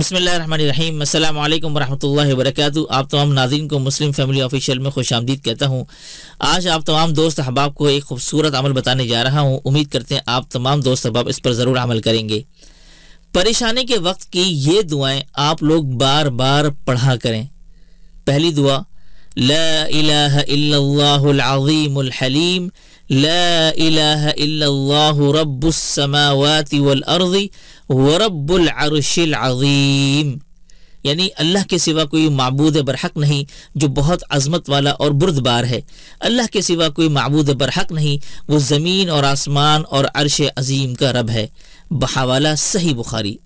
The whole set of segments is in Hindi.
बसमीम आप तमाम नाजीन को मुस्लिम फैमिली ऑफिशियल में खुश आमदीद कहता हूँ आज आप तमाम दोस्त अहबाब को एक खूबसूरत अमल बताने जा रहा हूँ उम्मीद करते हैं आप तमाम दोस्त अहबाब इस पर ज़रूर अमल करेंगे परेशानी के वक्त की ये दुआएं आप लोग बार बार पढ़ा करें पहली दुआ ला इलाहा इल्लल्लाहु रब्बुस समावाति वल अर्ज़ि व रब्बुल अर्शिल यानी अल्लाह के सिवा कोई मबूद बरहक नहीं जो बहुत अजमत वाला और बुरदबार है अल्लाह के सिवा कोई मबूद बरहक नहीं वो ज़मीन और आसमान और अरश अजीम का रब है बहावाला सही बुखारी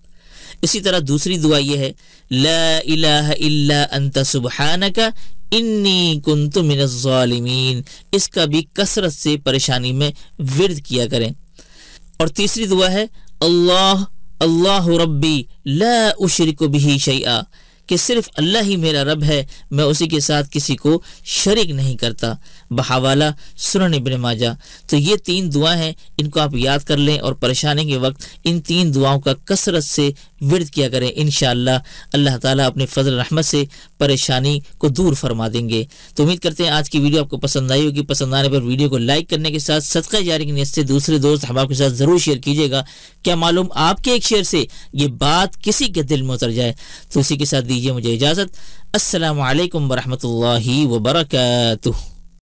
इसी तरह दूसरी दुआ यह है ला इलाह इल्ला अंत सुबहानका इन्नी कुंतु मिनजालिमीन इसका भी कसरत से परेशानी में विर्द किया करें और तीसरी दुआ है अल्लाह अल्लाह रब्बी ला उशरिक बिही शैआ कि सिर्फ अल्लाह ही मेरा रब है मैं उसी के साथ किसी को शरीक नहीं करता बहावाला सुरन इबन माजा तो ये तीन दुआ हैं इनको आप याद कर लें और परेशानी के वक्त इन तीन दुआओं का कसरत से विरद किया करें इन अल्लाह ताला अपने फजल रहमत से परेशानी को दूर फरमा देंगे तो उम्मीद करते हैं आज की वीडियो आपको पसंद आई होगी पसंद आने पर वीडियो को लाइक करने के साथ सदका जारी की से दूसरे दोस्त हम आपके साथ ज़रूर शेयर कीजिएगा क्या मालूम आपके एक शेयर से ये बात किसी के दिल में उतर जाए तो उसी के साथ دیجئے مجھے اجازت السلام علیکم ورحمۃ اللہ وبرکاتہ